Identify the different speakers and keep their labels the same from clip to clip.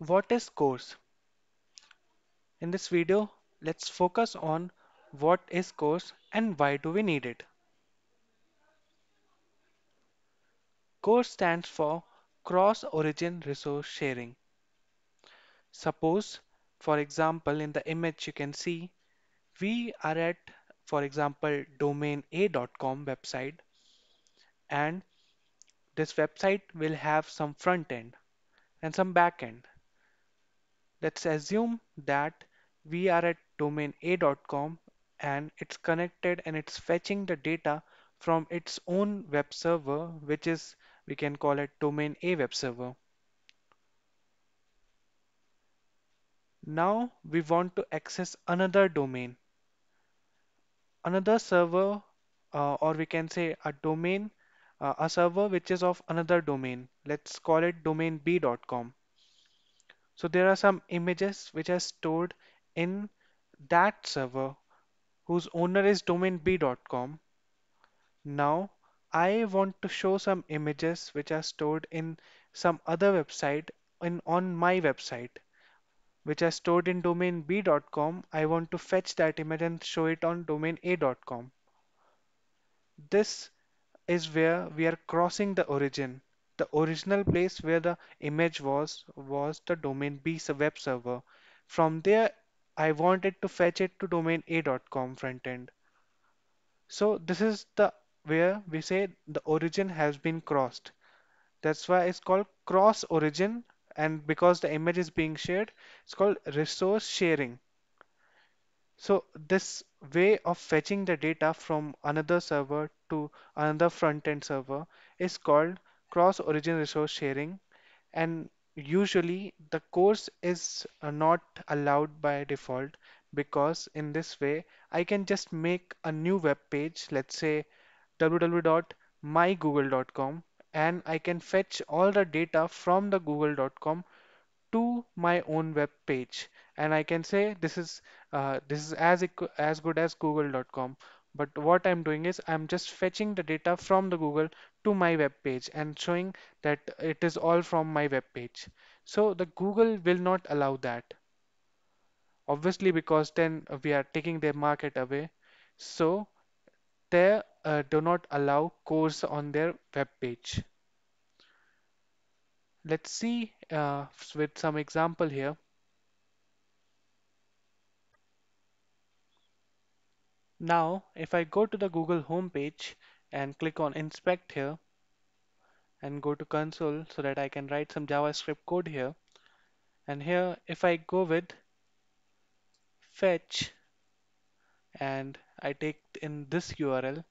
Speaker 1: What is course? In this video, let's focus on what is course and why do we need it. Course stands for Cross Origin Resource Sharing. Suppose, for example, in the image you can see, we are at, for example, domaina.com website and this website will have some front end and some back end Let's assume that we are at domain a.com and it's connected and it's fetching the data from its own web server, which is we can call it domain A web server. Now we want to access another domain. Another server, uh, or we can say a domain, uh, a server which is of another domain. Let's call it domain b.com. So there are some images which are stored in that server whose owner is domainb.com. Now I want to show some images which are stored in some other website in on my website which are stored in domainb.com. I want to fetch that image and show it on domaina.com. This is where we are crossing the origin the original place where the image was was the domain B web server. From there, I wanted to fetch it to domain A.com end. So this is the where we say the origin has been crossed. That's why it's called cross origin and because the image is being shared, it's called resource sharing. So this way of fetching the data from another server to another front-end server is called cross origin resource sharing and usually the course is uh, not allowed by default because in this way I can just make a new web page let's say www.mygoogle.com and I can fetch all the data from the google.com to my own web page and I can say this is uh, this is as as good as google.com but what I'm doing is I'm just fetching the data from the Google to my web page and showing that it is all from my web page. So the Google will not allow that. Obviously, because then we are taking their market away. So they uh, do not allow course on their web page. Let's see uh, with some example here. Now, if I go to the Google homepage and click on inspect here and go to console so that I can write some JavaScript code here. And here, if I go with fetch and I take in this URL,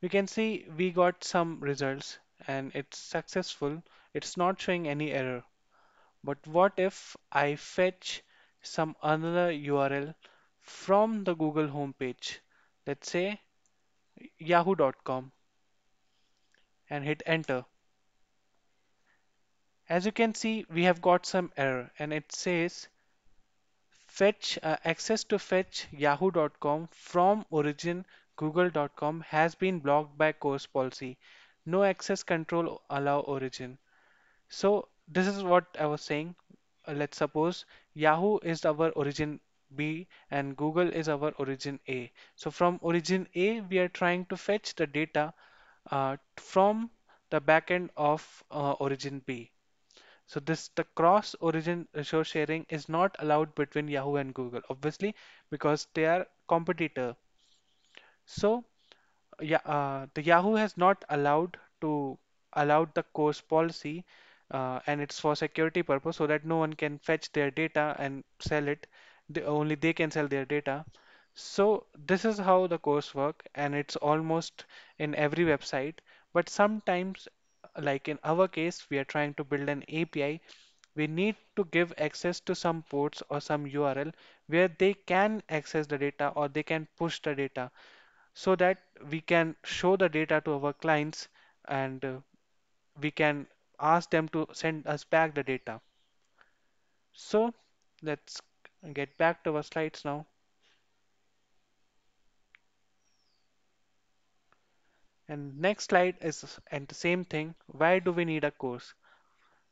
Speaker 1: we can see we got some results and it's successful. It's not showing any error. But what if I fetch some another URL from the Google homepage, let's say yahoo.com, and hit enter. As you can see, we have got some error and it says fetch uh, access to fetch yahoo.com from origin google.com has been blocked by course policy. No access control allow origin. So this is what I was saying. Uh, let's suppose Yahoo is our origin B and Google is our origin A. So from origin A, we are trying to fetch the data uh, from the backend of uh, origin B. So this the cross origin resource sharing is not allowed between Yahoo and Google, obviously, because they are competitor. So yeah, uh, uh, the Yahoo has not allowed to allowed the course policy uh, and it's for security purpose so that no one can fetch their data and sell it only they can sell their data so this is how the course work and it's almost in every website but sometimes like in our case we are trying to build an API we need to give access to some ports or some URL where they can access the data or they can push the data so that we can show the data to our clients and uh, we can ask them to send us back the data. So let's get back to our slides now. And next slide is and the same thing. Why do we need a course?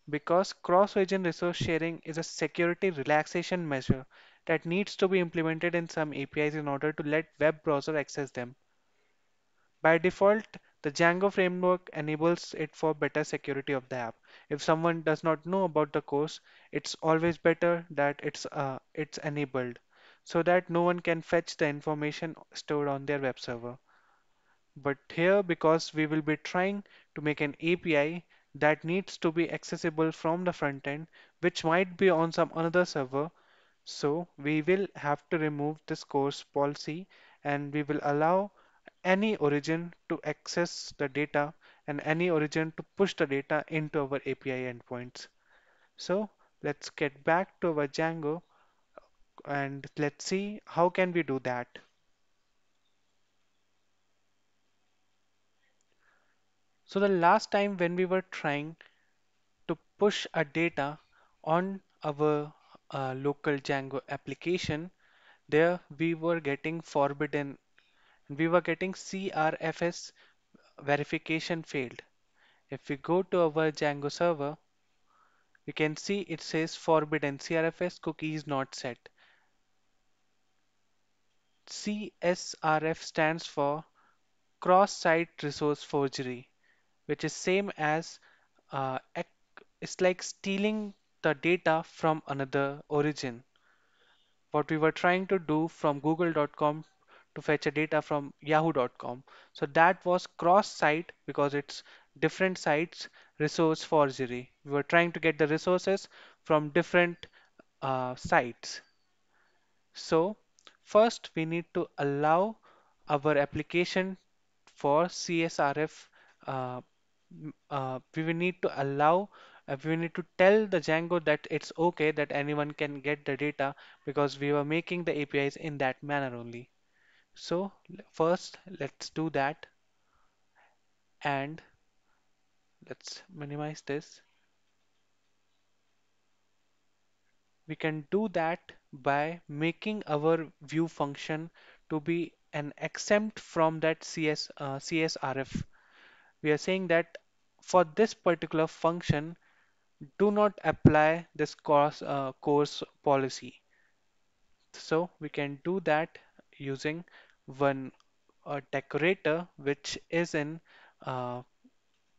Speaker 1: Because cross-region resource sharing is a security relaxation measure that needs to be implemented in some APIs in order to let web browser access them. By default, the Django framework enables it for better security of the app. If someone does not know about the course, it's always better that it's uh, it's enabled so that no one can fetch the information stored on their web server. But here, because we will be trying to make an API that needs to be accessible from the front end, which might be on some another server, so we will have to remove this course policy and we will allow any origin to access the data and any origin to push the data into our API endpoints. So let's get back to our Django and let's see how can we do that. So the last time when we were trying to push a data on our uh, local Django application, there we were getting forbidden we were getting CRFS verification failed. If we go to our Django server, we can see it says forbidden CRFS cookie is not set. CSRF stands for cross-site resource forgery, which is same as uh, it's like stealing the data from another origin. What we were trying to do from google.com to fetch a data from yahoo.com. So that was cross-site because it's different sites resource forgery. We were trying to get the resources from different uh, sites. So first we need to allow our application for CSRF. Uh, uh, we will need to allow uh, we need to tell the Django that it's okay that anyone can get the data because we were making the APIs in that manner only. So first let's do that and let's minimize this. We can do that by making our view function to be an exempt from that CS, uh, CSRF. We are saying that for this particular function, do not apply this course, uh, course policy. So we can do that using one a decorator which is in uh,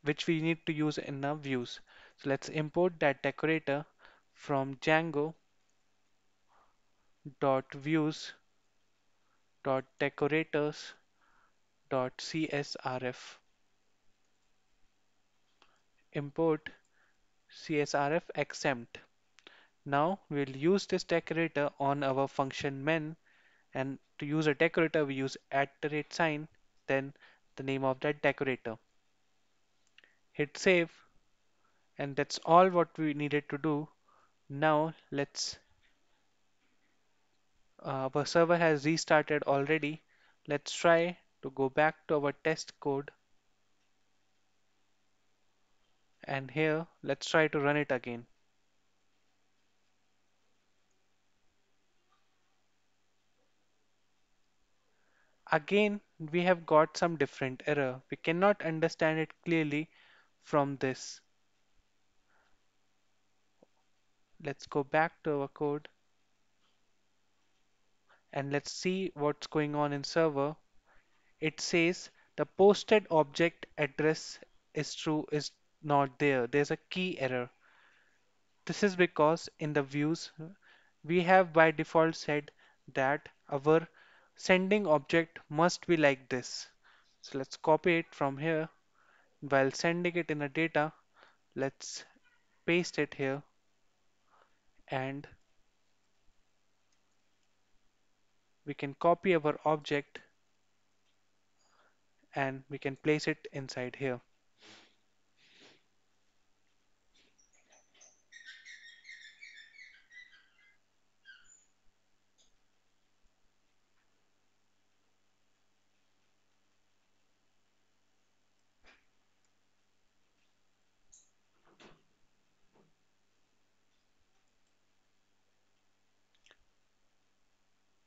Speaker 1: which we need to use in our views. So let's import that decorator from Django dot views dot decorators dot csrf import csrf exempt now we'll use this decorator on our function men and to use a decorator, we use at the rate sign, then the name of that decorator. Hit save. And that's all what we needed to do. Now let's, uh, our server has restarted already. Let's try to go back to our test code. And here, let's try to run it again. Again, we have got some different error. We cannot understand it clearly from this. Let's go back to our code and let's see what's going on in server. It says the posted object address is true is not there. There's a key error. This is because in the views we have by default said that our sending object must be like this. So let's copy it from here while sending it in the data. Let's paste it here and we can copy our object and we can place it inside here.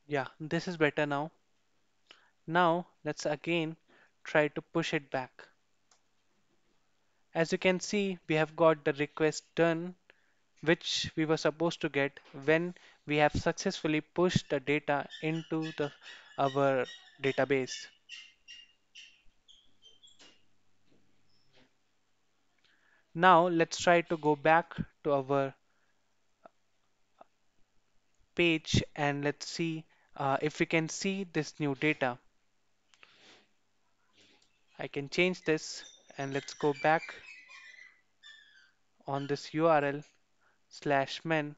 Speaker 1: Yeah, this is better now. Now let's again try to push it back. As you can see, we have got the request done, which we were supposed to get when we have successfully pushed the data into the, our database. Now let's try to go back to our page and let's see uh, if we can see this new data I can change this and let's go back on this URL slash men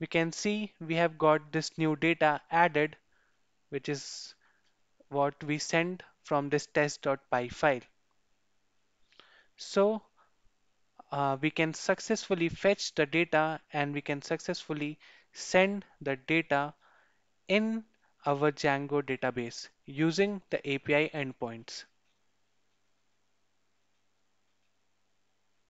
Speaker 1: we can see we have got this new data added which is what we send from this test.py file so uh, we can successfully fetch the data and we can successfully send the data in our Django database using the API endpoints.